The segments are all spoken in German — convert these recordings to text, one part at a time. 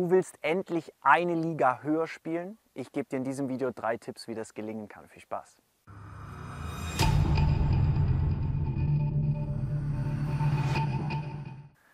Du willst endlich eine Liga höher spielen? Ich gebe dir in diesem Video drei Tipps, wie das gelingen kann. Viel Spaß!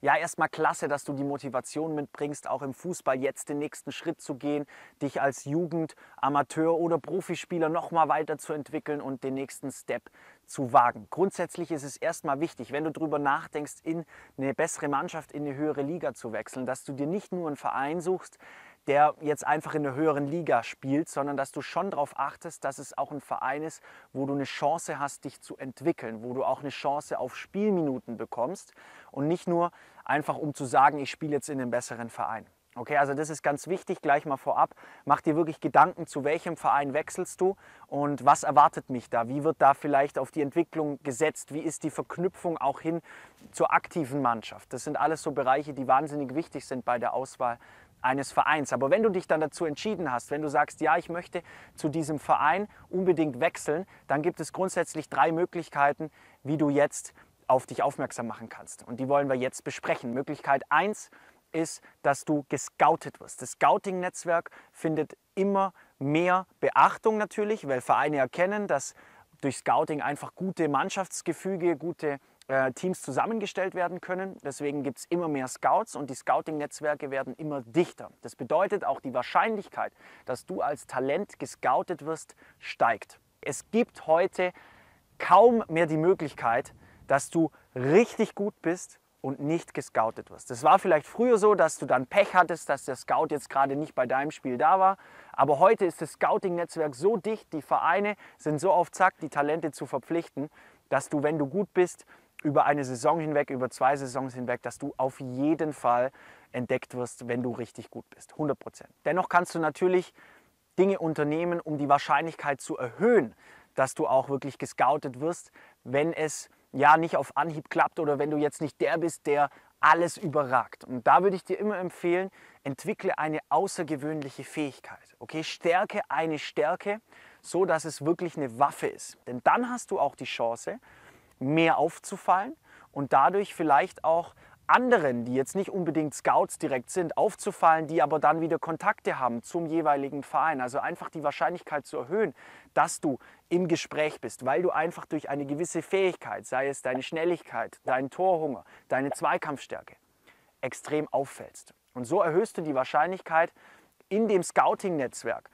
Ja, erstmal klasse, dass du die Motivation mitbringst, auch im Fußball jetzt den nächsten Schritt zu gehen, dich als Jugend, Amateur oder Profispieler nochmal weiterzuentwickeln und den nächsten Step zu wagen. Grundsätzlich ist es erstmal wichtig, wenn du darüber nachdenkst, in eine bessere Mannschaft, in eine höhere Liga zu wechseln, dass du dir nicht nur einen Verein suchst, der jetzt einfach in der höheren Liga spielt, sondern dass du schon darauf achtest, dass es auch ein Verein ist, wo du eine Chance hast, dich zu entwickeln, wo du auch eine Chance auf Spielminuten bekommst, und nicht nur einfach, um zu sagen, ich spiele jetzt in einem besseren Verein. Okay, also das ist ganz wichtig, gleich mal vorab. Mach dir wirklich Gedanken, zu welchem Verein wechselst du und was erwartet mich da? Wie wird da vielleicht auf die Entwicklung gesetzt? Wie ist die Verknüpfung auch hin zur aktiven Mannschaft? Das sind alles so Bereiche, die wahnsinnig wichtig sind bei der Auswahl eines Vereins. Aber wenn du dich dann dazu entschieden hast, wenn du sagst, ja, ich möchte zu diesem Verein unbedingt wechseln, dann gibt es grundsätzlich drei Möglichkeiten, wie du jetzt auf dich aufmerksam machen kannst. Und die wollen wir jetzt besprechen. Möglichkeit 1 ist, dass du gescoutet wirst. Das Scouting-Netzwerk findet immer mehr Beachtung natürlich, weil Vereine erkennen, dass durch Scouting einfach gute Mannschaftsgefüge, gute äh, Teams zusammengestellt werden können. Deswegen gibt es immer mehr Scouts und die Scouting-Netzwerke werden immer dichter. Das bedeutet auch die Wahrscheinlichkeit, dass du als Talent gescoutet wirst, steigt. Es gibt heute kaum mehr die Möglichkeit, dass du richtig gut bist und nicht gescoutet wirst. Das war vielleicht früher so, dass du dann Pech hattest, dass der Scout jetzt gerade nicht bei deinem Spiel da war. Aber heute ist das Scouting-Netzwerk so dicht, die Vereine sind so auf Zack, die Talente zu verpflichten, dass du, wenn du gut bist, über eine Saison hinweg, über zwei Saisons hinweg, dass du auf jeden Fall entdeckt wirst, wenn du richtig gut bist. 100 Prozent. Dennoch kannst du natürlich Dinge unternehmen, um die Wahrscheinlichkeit zu erhöhen, dass du auch wirklich gescoutet wirst, wenn es ja nicht auf Anhieb klappt oder wenn du jetzt nicht der bist, der alles überragt. Und da würde ich dir immer empfehlen, entwickle eine außergewöhnliche Fähigkeit. Okay, stärke eine Stärke, so dass es wirklich eine Waffe ist. Denn dann hast du auch die Chance, mehr aufzufallen und dadurch vielleicht auch anderen, die jetzt nicht unbedingt Scouts direkt sind, aufzufallen, die aber dann wieder Kontakte haben zum jeweiligen Verein. Also einfach die Wahrscheinlichkeit zu erhöhen, dass du im Gespräch bist, weil du einfach durch eine gewisse Fähigkeit, sei es deine Schnelligkeit, deinen Torhunger, deine Zweikampfstärke, extrem auffällst. Und so erhöhst du die Wahrscheinlichkeit in dem Scouting-Netzwerk,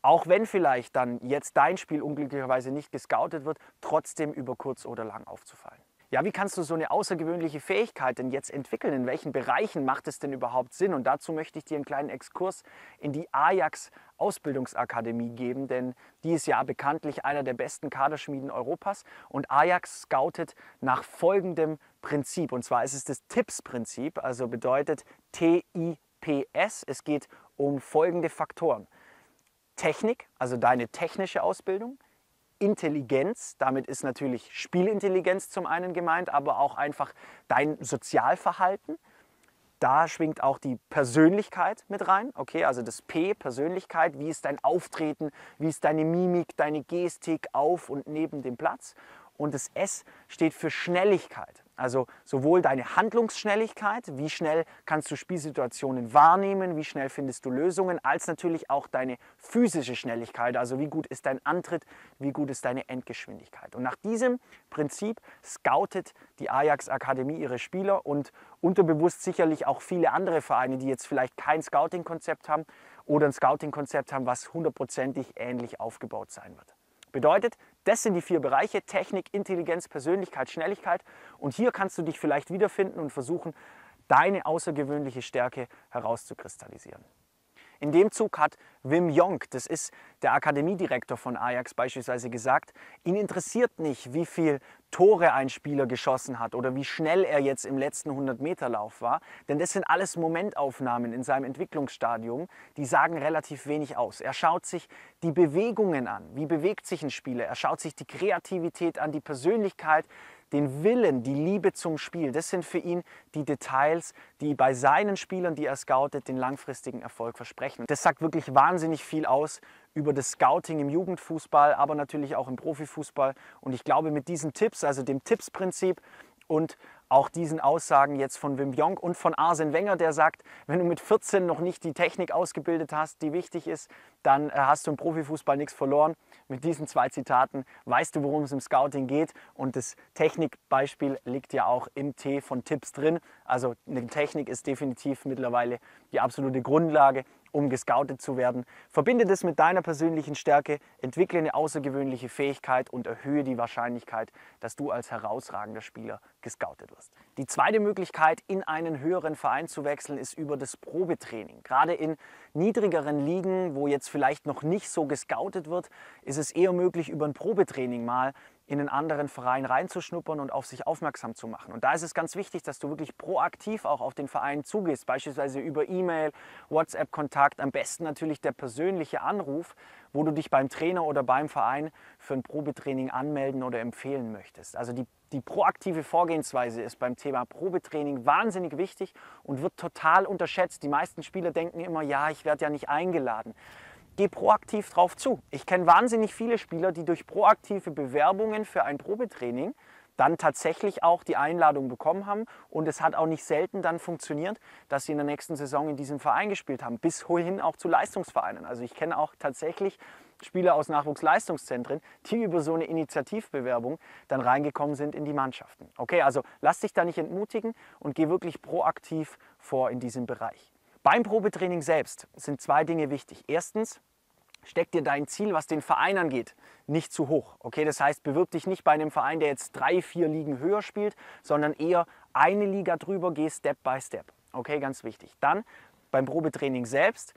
auch wenn vielleicht dann jetzt dein Spiel unglücklicherweise nicht gescoutet wird, trotzdem über kurz oder lang aufzufallen. Ja, wie kannst du so eine außergewöhnliche Fähigkeit denn jetzt entwickeln? In welchen Bereichen macht es denn überhaupt Sinn? Und dazu möchte ich dir einen kleinen Exkurs in die Ajax Ausbildungsakademie geben, denn die ist ja bekanntlich einer der besten Kaderschmieden Europas und Ajax scoutet nach folgendem Prinzip und zwar ist es das Tipps-Prinzip, also bedeutet T-I-P-S. Es geht um folgende Faktoren. Technik, also deine technische Ausbildung, Intelligenz. Damit ist natürlich Spielintelligenz zum einen gemeint, aber auch einfach dein Sozialverhalten. Da schwingt auch die Persönlichkeit mit rein. Okay, also das P, Persönlichkeit. Wie ist dein Auftreten? Wie ist deine Mimik, deine Gestik auf und neben dem Platz? Und das S steht für Schnelligkeit. Also sowohl deine Handlungsschnelligkeit, wie schnell kannst du Spielsituationen wahrnehmen, wie schnell findest du Lösungen, als natürlich auch deine physische Schnelligkeit, also wie gut ist dein Antritt, wie gut ist deine Endgeschwindigkeit. Und nach diesem Prinzip scoutet die Ajax Akademie ihre Spieler und unterbewusst sicherlich auch viele andere Vereine, die jetzt vielleicht kein Scouting-Konzept haben oder ein Scouting-Konzept haben, was hundertprozentig ähnlich aufgebaut sein wird. Bedeutet, das sind die vier Bereiche, Technik, Intelligenz, Persönlichkeit, Schnelligkeit. Und hier kannst du dich vielleicht wiederfinden und versuchen, deine außergewöhnliche Stärke herauszukristallisieren. In dem Zug hat Wim Jonk, das ist der Akademiedirektor von Ajax beispielsweise, gesagt, ihn interessiert nicht, wie viel Tore ein Spieler geschossen hat oder wie schnell er jetzt im letzten 100-Meter-Lauf war. Denn das sind alles Momentaufnahmen in seinem Entwicklungsstadium, die sagen relativ wenig aus. Er schaut sich die Bewegungen an, wie bewegt sich ein Spieler, er schaut sich die Kreativität an, die Persönlichkeit, den Willen, die Liebe zum Spiel. Das sind für ihn die Details, die bei seinen Spielern, die er scoutet, den langfristigen Erfolg versprechen. Das sagt wirklich wahnsinnig viel aus über das Scouting im Jugendfußball, aber natürlich auch im Profifußball. Und ich glaube, mit diesen Tipps, also dem Tippsprinzip und auch diesen Aussagen jetzt von Wim Jong und von Arsene Wenger, der sagt, wenn du mit 14 noch nicht die Technik ausgebildet hast, die wichtig ist, dann äh, hast du im Profifußball nichts verloren. Mit diesen zwei Zitaten weißt du, worum es im Scouting geht und das Technikbeispiel liegt ja auch im T von Tipps drin. Also eine Technik ist definitiv mittlerweile die absolute Grundlage, um gescoutet zu werden. Verbinde das mit deiner persönlichen Stärke, entwickle eine außergewöhnliche Fähigkeit und erhöhe die Wahrscheinlichkeit, dass du als herausragender Spieler gescoutet wirst. Die zweite Möglichkeit, in einen höheren Verein zu wechseln, ist über das Probetraining. Gerade in niedrigeren Ligen, wo jetzt vielleicht noch nicht so gescoutet wird, ist es eher möglich, über ein Probetraining mal in einen anderen Verein reinzuschnuppern und auf sich aufmerksam zu machen. Und da ist es ganz wichtig, dass du wirklich proaktiv auch auf den Verein zugehst, beispielsweise über E-Mail, WhatsApp-Kontakt, am besten natürlich der persönliche Anruf, wo du dich beim Trainer oder beim Verein für ein Probetraining anmelden oder empfehlen möchtest. Also die, die proaktive Vorgehensweise ist beim Thema Probetraining wahnsinnig wichtig und wird total unterschätzt. Die meisten Spieler denken immer, ja, ich werde ja nicht eingeladen. Geh proaktiv drauf zu. Ich kenne wahnsinnig viele Spieler, die durch proaktive Bewerbungen für ein Probetraining dann tatsächlich auch die Einladung bekommen haben. Und es hat auch nicht selten dann funktioniert, dass sie in der nächsten Saison in diesem Verein gespielt haben, bis hin auch zu Leistungsvereinen. Also ich kenne auch tatsächlich Spieler aus Nachwuchsleistungszentren, die über so eine Initiativbewerbung dann reingekommen sind in die Mannschaften. Okay, also lass dich da nicht entmutigen und geh wirklich proaktiv vor in diesem Bereich. Beim Probetraining selbst sind zwei Dinge wichtig. Erstens, steck dir dein Ziel, was den Verein angeht, nicht zu hoch. Okay, das heißt, bewirb dich nicht bei einem Verein, der jetzt drei, vier Ligen höher spielt, sondern eher eine Liga drüber, geh Step by Step. Okay, ganz wichtig. Dann beim Probetraining selbst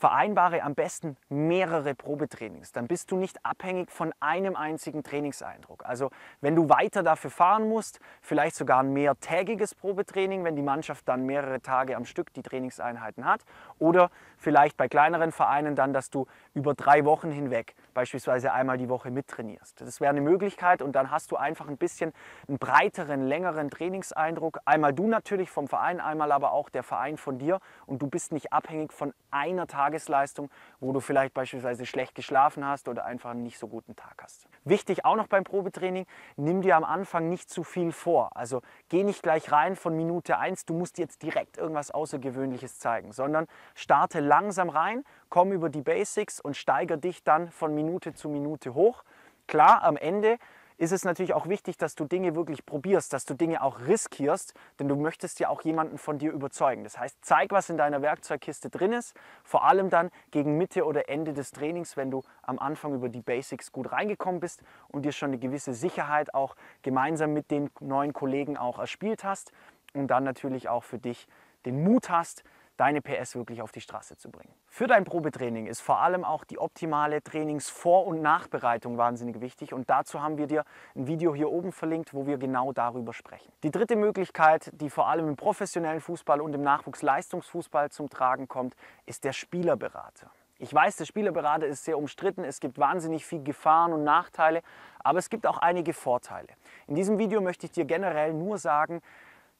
Vereinbare am besten mehrere Probetrainings, dann bist du nicht abhängig von einem einzigen Trainingseindruck. Also wenn du weiter dafür fahren musst, vielleicht sogar ein mehrtägiges Probetraining, wenn die Mannschaft dann mehrere Tage am Stück die Trainingseinheiten hat. Oder vielleicht bei kleineren Vereinen dann, dass du über drei Wochen hinweg beispielsweise einmal die Woche mittrainierst. Das wäre eine Möglichkeit und dann hast du einfach ein bisschen einen breiteren, längeren Trainingseindruck. Einmal du natürlich vom Verein, einmal aber auch der Verein von dir und du bist nicht abhängig von einer Tage Tagesleistung, wo du vielleicht beispielsweise schlecht geschlafen hast oder einfach einen nicht so guten Tag hast. Wichtig auch noch beim Probetraining, nimm dir am Anfang nicht zu viel vor. Also geh nicht gleich rein von Minute 1, du musst jetzt direkt irgendwas Außergewöhnliches zeigen, sondern starte langsam rein, komm über die Basics und steiger dich dann von Minute zu Minute hoch. Klar, am Ende ist es natürlich auch wichtig, dass du Dinge wirklich probierst, dass du Dinge auch riskierst, denn du möchtest ja auch jemanden von dir überzeugen. Das heißt, zeig, was in deiner Werkzeugkiste drin ist, vor allem dann gegen Mitte oder Ende des Trainings, wenn du am Anfang über die Basics gut reingekommen bist und dir schon eine gewisse Sicherheit auch gemeinsam mit den neuen Kollegen auch erspielt hast und dann natürlich auch für dich den Mut hast, deine PS wirklich auf die Straße zu bringen. Für dein Probetraining ist vor allem auch die optimale Trainingsvor- und Nachbereitung wahnsinnig wichtig und dazu haben wir dir ein Video hier oben verlinkt, wo wir genau darüber sprechen. Die dritte Möglichkeit, die vor allem im professionellen Fußball und im Nachwuchsleistungsfußball zum Tragen kommt, ist der Spielerberater. Ich weiß, der Spielerberater ist sehr umstritten, es gibt wahnsinnig viele Gefahren und Nachteile, aber es gibt auch einige Vorteile. In diesem Video möchte ich dir generell nur sagen,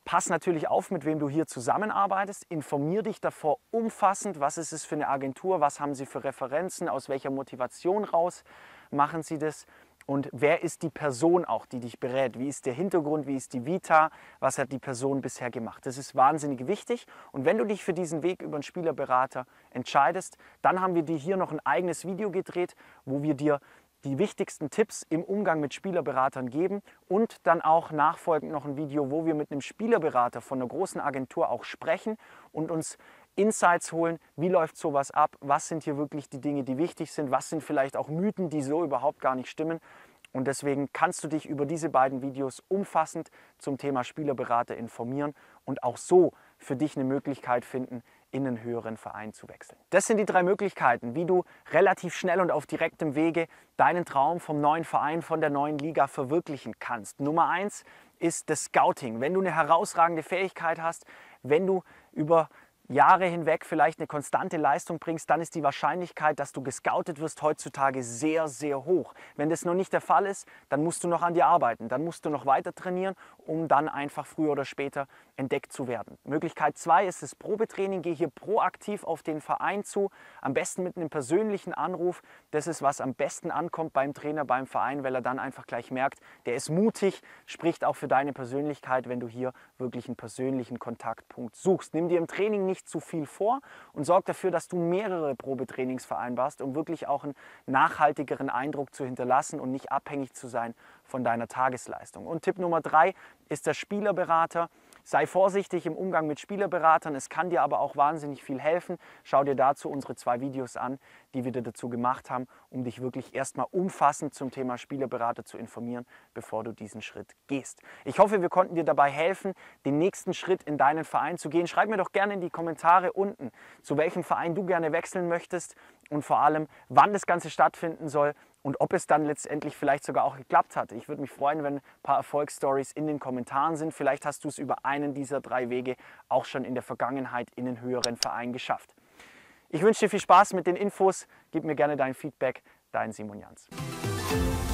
Pass natürlich auf, mit wem du hier zusammenarbeitest. Informier dich davor umfassend, was ist es für eine Agentur, was haben sie für Referenzen, aus welcher Motivation raus machen sie das und wer ist die Person auch, die dich berät? Wie ist der Hintergrund? Wie ist die Vita? Was hat die Person bisher gemacht? Das ist wahnsinnig wichtig. Und wenn du dich für diesen Weg über einen Spielerberater entscheidest, dann haben wir dir hier noch ein eigenes Video gedreht, wo wir dir die wichtigsten Tipps im Umgang mit Spielerberatern geben und dann auch nachfolgend noch ein Video, wo wir mit einem Spielerberater von einer großen Agentur auch sprechen und uns Insights holen, wie läuft sowas ab, was sind hier wirklich die Dinge, die wichtig sind, was sind vielleicht auch Mythen, die so überhaupt gar nicht stimmen. Und deswegen kannst du dich über diese beiden Videos umfassend zum Thema Spielerberater informieren und auch so für dich eine Möglichkeit finden, in einen höheren Verein zu wechseln. Das sind die drei Möglichkeiten, wie du relativ schnell und auf direktem Wege deinen Traum vom neuen Verein, von der neuen Liga verwirklichen kannst. Nummer eins ist das Scouting. Wenn du eine herausragende Fähigkeit hast, wenn du über Jahre hinweg vielleicht eine konstante Leistung bringst, dann ist die Wahrscheinlichkeit, dass du gescoutet wirst, heutzutage sehr, sehr hoch. Wenn das noch nicht der Fall ist, dann musst du noch an dir arbeiten, dann musst du noch weiter trainieren um dann einfach früher oder später entdeckt zu werden. Möglichkeit 2 ist das Probetraining. Gehe hier proaktiv auf den Verein zu, am besten mit einem persönlichen Anruf. Das ist, was am besten ankommt beim Trainer, beim Verein, weil er dann einfach gleich merkt, der ist mutig, spricht auch für deine Persönlichkeit, wenn du hier wirklich einen persönlichen Kontaktpunkt suchst. Nimm dir im Training nicht zu viel vor und sorg dafür, dass du mehrere Probetrainings vereinbarst, um wirklich auch einen nachhaltigeren Eindruck zu hinterlassen und nicht abhängig zu sein von deiner Tagesleistung. Und Tipp Nummer drei, ist der Spielerberater. Sei vorsichtig im Umgang mit Spielerberatern, es kann dir aber auch wahnsinnig viel helfen. Schau dir dazu unsere zwei Videos an, die wir dir dazu gemacht haben, um dich wirklich erstmal umfassend zum Thema Spielerberater zu informieren, bevor du diesen Schritt gehst. Ich hoffe, wir konnten dir dabei helfen, den nächsten Schritt in deinen Verein zu gehen. Schreib mir doch gerne in die Kommentare unten, zu welchem Verein du gerne wechseln möchtest und vor allem, wann das Ganze stattfinden soll und ob es dann letztendlich vielleicht sogar auch geklappt hat. Ich würde mich freuen, wenn ein paar Erfolgsstories in den Kommentaren sind. Vielleicht hast du es über einen dieser drei Wege auch schon in der Vergangenheit in den höheren Verein geschafft. Ich wünsche dir viel Spaß mit den Infos. Gib mir gerne dein Feedback. Dein Simon Jans.